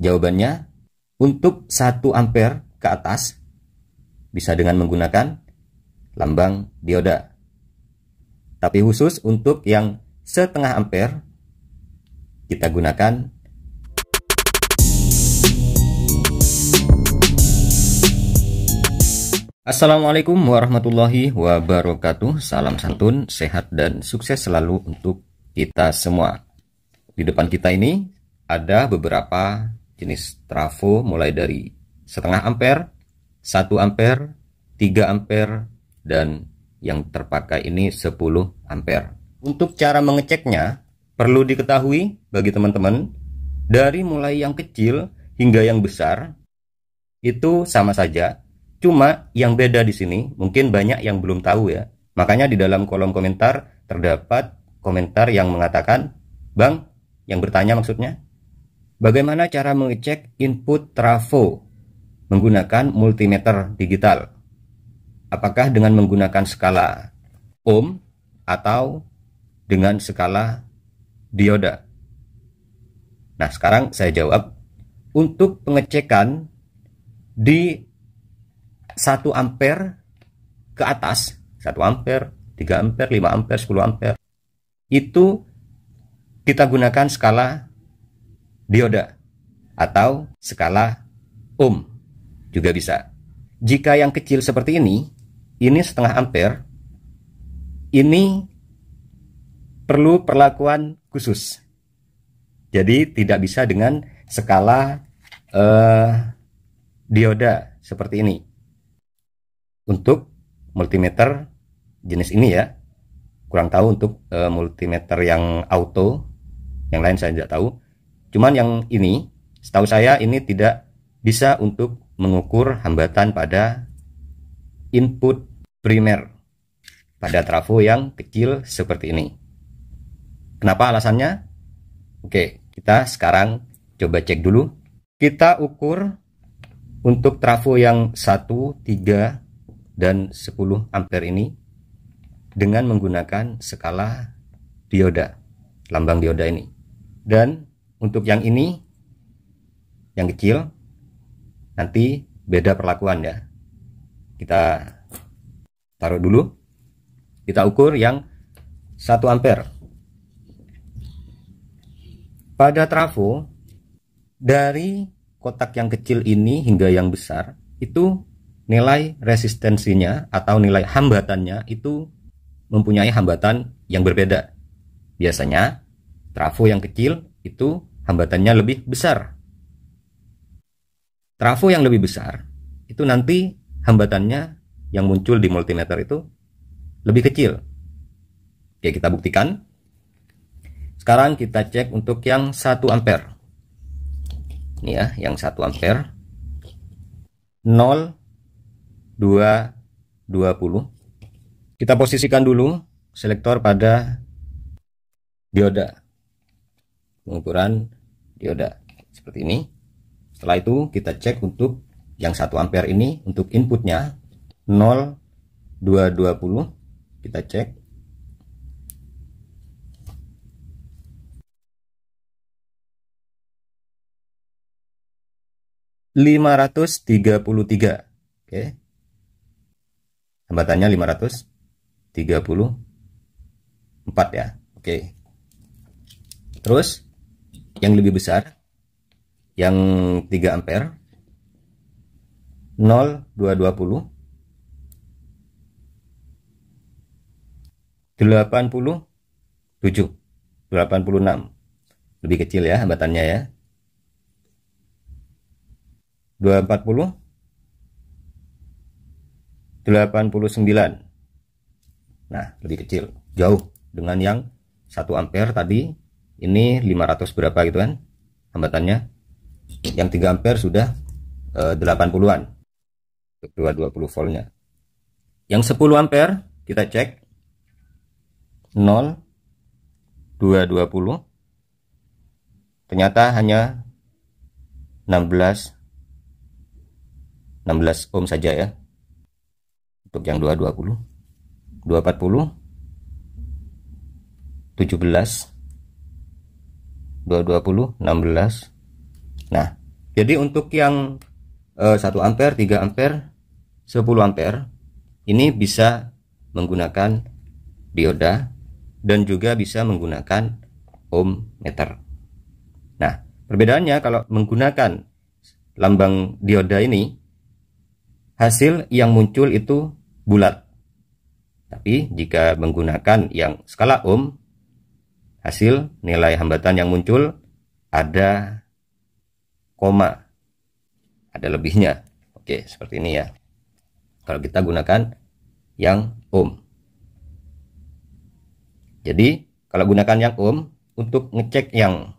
Jawabannya, untuk 1 ampere ke atas bisa dengan menggunakan lambang dioda. Tapi khusus untuk yang setengah ampere kita gunakan Assalamualaikum warahmatullahi wabarakatuh Salam santun, sehat dan sukses selalu untuk kita semua Di depan kita ini ada beberapa jenis trafo mulai dari setengah ampere, 1 ampere, 3 ampere, dan yang terpakai ini 10 ampere. Untuk cara mengeceknya, perlu diketahui bagi teman-teman, dari mulai yang kecil hingga yang besar, itu sama saja. Cuma yang beda di sini, mungkin banyak yang belum tahu ya. Makanya di dalam kolom komentar terdapat komentar yang mengatakan, Bang, yang bertanya maksudnya, Bagaimana cara mengecek input trafo menggunakan multimeter digital? Apakah dengan menggunakan skala ohm atau dengan skala dioda? Nah, sekarang saya jawab untuk pengecekan di 1 ampere ke atas, 1 ampere, 3 ampere, 5 ampere, 10 ampere itu kita gunakan skala dioda atau skala ohm juga bisa. Jika yang kecil seperti ini, ini setengah ampere, ini perlu perlakuan khusus. Jadi tidak bisa dengan skala uh, dioda seperti ini. Untuk multimeter jenis ini ya, kurang tahu untuk uh, multimeter yang auto, yang lain saya tidak tahu Cuman yang ini, setahu saya ini tidak bisa untuk mengukur hambatan pada input primer pada trafo yang kecil seperti ini. Kenapa alasannya? Oke, kita sekarang coba cek dulu. Kita ukur untuk trafo yang 1, 3, dan 10 ampere ini dengan menggunakan skala dioda, lambang dioda ini. Dan untuk yang ini, yang kecil, nanti beda perlakuan ya. Kita taruh dulu. Kita ukur yang 1 ampere. Pada trafo, dari kotak yang kecil ini hingga yang besar, itu nilai resistensinya atau nilai hambatannya itu mempunyai hambatan yang berbeda. Biasanya, trafo yang kecil itu hambatannya lebih besar. Trafo yang lebih besar itu nanti hambatannya yang muncul di multimeter itu lebih kecil. Oke, kita buktikan. Sekarang kita cek untuk yang 1 ampere. Ini ya, yang 1 ampere. 0 2 20. Kita posisikan dulu selektor pada dioda. Pengukuran dioda ya seperti ini setelah itu kita cek untuk yang 1 ampere ini untuk inputnya 0220 kita cek lima ratus tiga puluh tiga, oke, hambatannya lima ratus tiga puluh empat ya, oke, terus yang lebih besar yang 3 ampere 0,220 87 86 lebih kecil ya hambatannya ya 240 89 nah lebih kecil jauh dengan yang 1 ampere tadi ini 500 berapa gitu kan hambatannya yang 3 ampere sudah eh, 80-an untuk 220 voltnya yang 10 ampere kita cek 0 220 ternyata hanya 16 16 ohm saja ya untuk yang 220 240 17 220 16 nah jadi untuk yang eh, 1 ampere 3 ampere 10 ampere ini bisa menggunakan dioda dan juga bisa menggunakan ohm meter nah perbedaannya kalau menggunakan lambang dioda ini hasil yang muncul itu bulat tapi jika menggunakan yang skala ohm Hasil nilai hambatan yang muncul ada koma, ada lebihnya. Oke, seperti ini ya. Kalau kita gunakan yang ohm. Jadi, kalau gunakan yang ohm untuk ngecek yang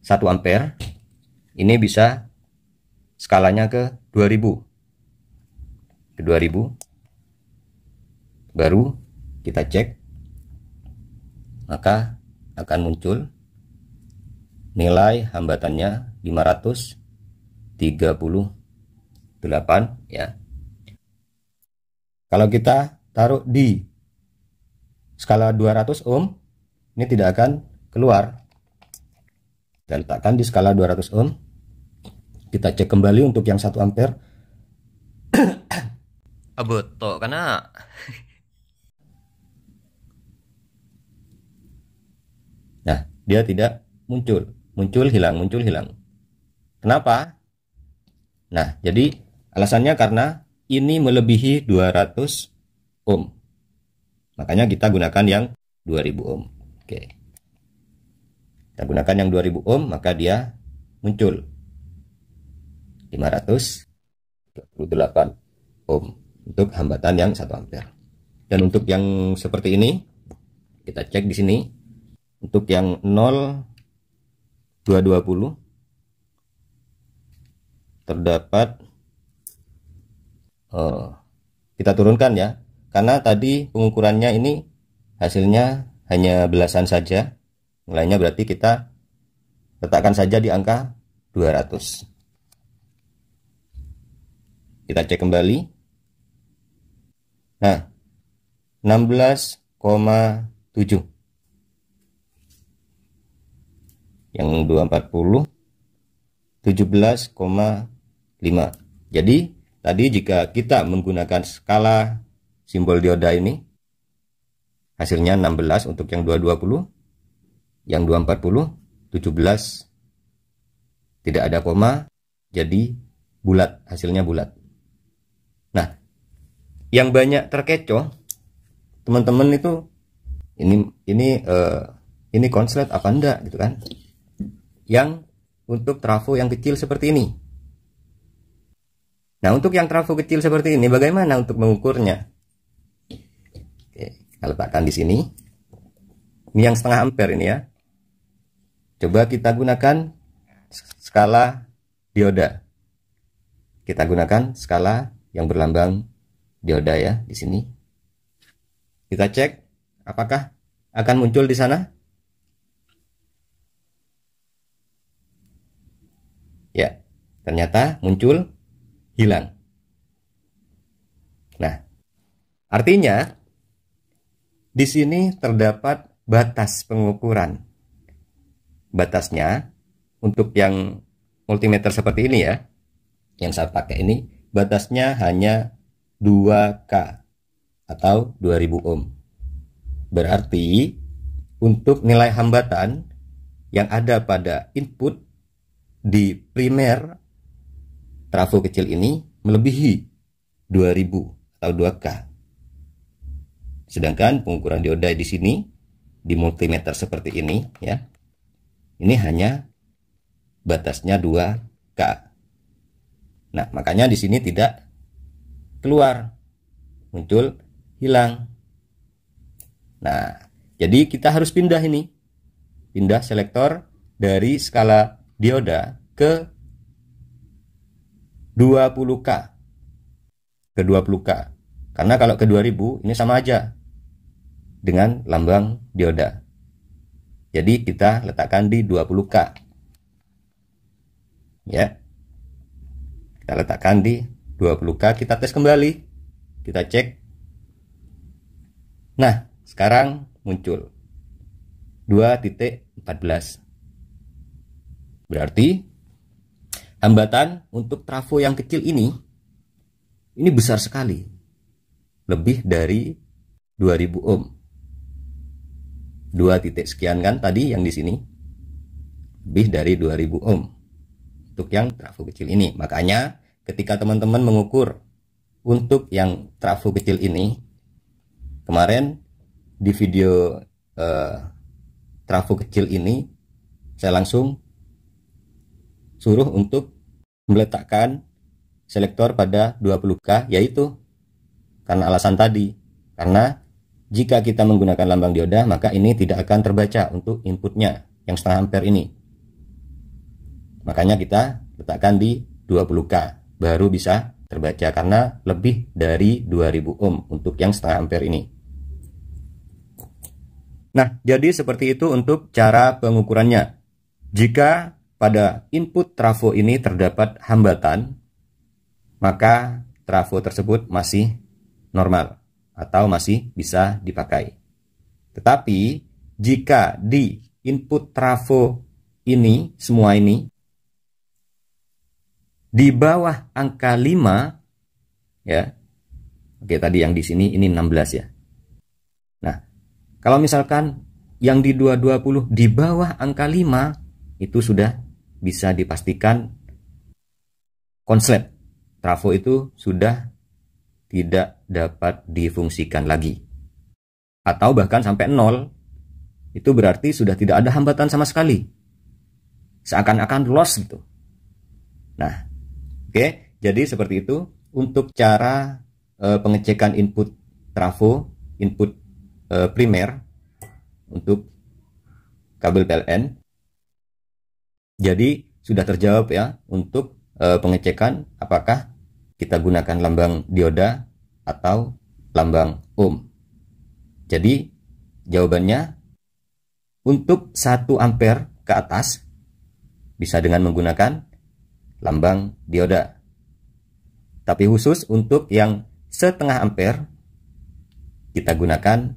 1 ampere ini bisa skalanya ke 2000. Ke 2000 baru kita cek maka akan muncul nilai hambatannya 538 ya. Kalau kita taruh di skala 200 ohm, ini tidak akan keluar. Dan letakkan di skala 200 ohm. Kita cek kembali untuk yang 1 ampere. Abot, ah, karena Nah, dia tidak muncul, muncul hilang, muncul hilang. Kenapa? Nah, jadi alasannya karena ini melebihi 200 ohm. Makanya kita gunakan yang 2000 ohm. Oke. Kita gunakan yang 2000 ohm, maka dia muncul 528 ohm untuk hambatan yang 1 ampere. Dan untuk yang seperti ini, kita cek di sini untuk yang 0 220 terdapat oh, kita turunkan ya karena tadi pengukurannya ini hasilnya hanya belasan saja nilainya berarti kita letakkan saja di angka 200 kita cek kembali nah 16,7 yang 240 17,5 jadi tadi jika kita menggunakan skala simbol dioda ini hasilnya 16 untuk yang 220 yang 240 17 tidak ada koma jadi bulat hasilnya bulat nah yang banyak terkecoh teman-teman itu ini ini uh, ini konslet apa enggak gitu kan yang untuk trafo yang kecil seperti ini. Nah, untuk yang trafo kecil seperti ini, bagaimana untuk mengukurnya? Oke, kita letakkan di sini. Ini yang setengah ampere ini ya. Coba kita gunakan skala dioda. Kita gunakan skala yang berlambang dioda ya di sini. Kita cek apakah akan muncul di sana Ya, ternyata muncul hilang. Nah, artinya di sini terdapat batas pengukuran. Batasnya untuk yang multimeter seperti ini ya, yang saya pakai ini, batasnya hanya 2K atau 2000 ohm. Berarti untuk nilai hambatan yang ada pada input di primer trafo kecil ini melebihi 2000 atau 2K. Sedangkan pengukuran dioda di sini di multimeter seperti ini ya. Ini hanya batasnya 2K. Nah, makanya di sini tidak keluar. Muncul hilang. Nah, jadi kita harus pindah ini. Pindah selektor dari skala dioda ke 20K. Ke 20K. Karena kalau ke 2000 ini sama aja dengan lambang dioda. Jadi kita letakkan di 20K. Ya. Kita letakkan di 20K, kita tes kembali. Kita cek. Nah, sekarang muncul 2.14 Berarti hambatan untuk trafo yang kecil ini ini besar sekali. Lebih dari 2000 ohm. 2 titik sekian kan tadi yang di sini. Lebih dari 2000 ohm. Untuk yang trafo kecil ini. Makanya ketika teman-teman mengukur untuk yang trafo kecil ini kemarin di video eh, trafo kecil ini saya langsung suruh untuk meletakkan selektor pada 20K yaitu karena alasan tadi. Karena jika kita menggunakan lambang dioda maka ini tidak akan terbaca untuk inputnya yang setengah ampere ini. Makanya kita letakkan di 20K baru bisa terbaca karena lebih dari 2000 ohm untuk yang setengah ampere ini. Nah, jadi seperti itu untuk cara pengukurannya. Jika pada input trafo ini terdapat hambatan, maka trafo tersebut masih normal atau masih bisa dipakai. Tetapi jika di input trafo ini, semua ini, di bawah angka 5, ya, oke tadi yang di sini ini 16 ya. Nah, kalau misalkan yang di 220 di bawah angka 5, itu sudah bisa dipastikan konslet trafo itu sudah tidak dapat difungsikan lagi. Atau bahkan sampai nol, itu berarti sudah tidak ada hambatan sama sekali. Seakan-akan loss gitu. Nah, oke, okay, jadi seperti itu untuk cara e, pengecekan input trafo, input e, primer untuk kabel PLN. Jadi sudah terjawab ya untuk e, pengecekan apakah kita gunakan lambang dioda atau lambang ohm. Jadi jawabannya untuk 1 ampere ke atas bisa dengan menggunakan lambang dioda. Tapi khusus untuk yang setengah ampere kita gunakan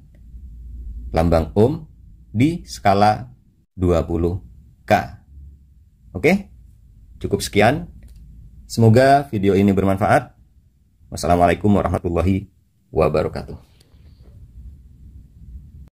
lambang ohm di skala 20K. Oke, cukup sekian. Semoga video ini bermanfaat. Wassalamualaikum warahmatullahi wabarakatuh.